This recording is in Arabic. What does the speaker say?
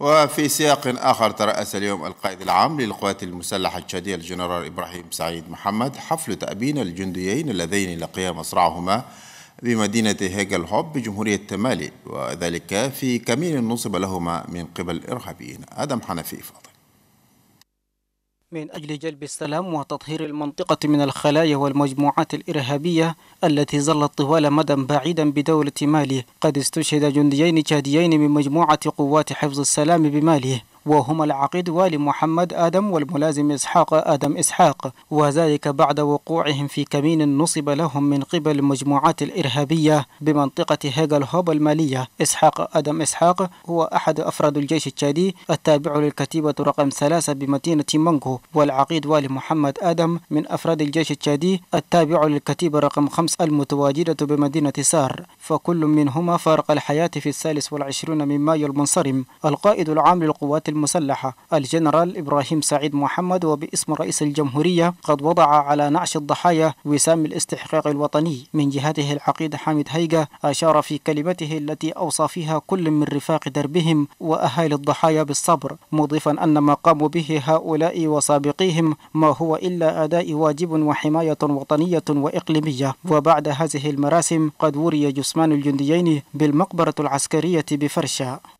وفي سياق آخر ترأس اليوم القائد العام للقوات المسلحة التشادية الجنرال إبراهيم سعيد محمد حفل تأبين الجنديين اللذين لقيا مصرعهما بمدينة هيجل هوب بجمهورية تمالي وذلك في كمين نصب لهما من قبل الإرهابيين آدم حنفي فاضل من أجل جلب السلام وتطهير المنطقة من الخلايا والمجموعات الإرهابية التي ظلت طوال مدى بعيدا بدولة مالي قد استشهد جنديين تشاديين من مجموعة قوات حفظ السلام بمالي وهما العقيد والي محمد آدم والملازم إسحاق آدم إسحاق وذلك بعد وقوعهم في كمين نصب لهم من قبل المجموعات الإرهابية بمنطقة هيجل هوب المالية إسحاق آدم إسحاق هو أحد أفراد الجيش التشادي التابع للكتيبة رقم ثلاثة بمدينة مانغو والعقيد والي محمد آدم من أفراد الجيش التشادي التابع للكتيبة رقم خمسة المتواجدة بمدينة سار فكل منهما فارق الحياة في الثالث والعشرون من مايو المنصرم القائد العام للقوات المسلحة الجنرال إبراهيم سعيد محمد وباسم رئيس الجمهورية قد وضع على نعش الضحايا وسام الاستحقاق الوطني من جهته العقيد حامد هيجا أشار في كلمته التي أوصى فيها كل من رفاق دربهم وأهالي الضحايا بالصبر مضيفا أن ما قاموا به هؤلاء وسابقيهم ما هو إلا أداء واجب وحماية وطنية وإقليمية وبعد هذه المراسم قد وري جثمان الجنديين بالمقبرة العسكرية بفرشة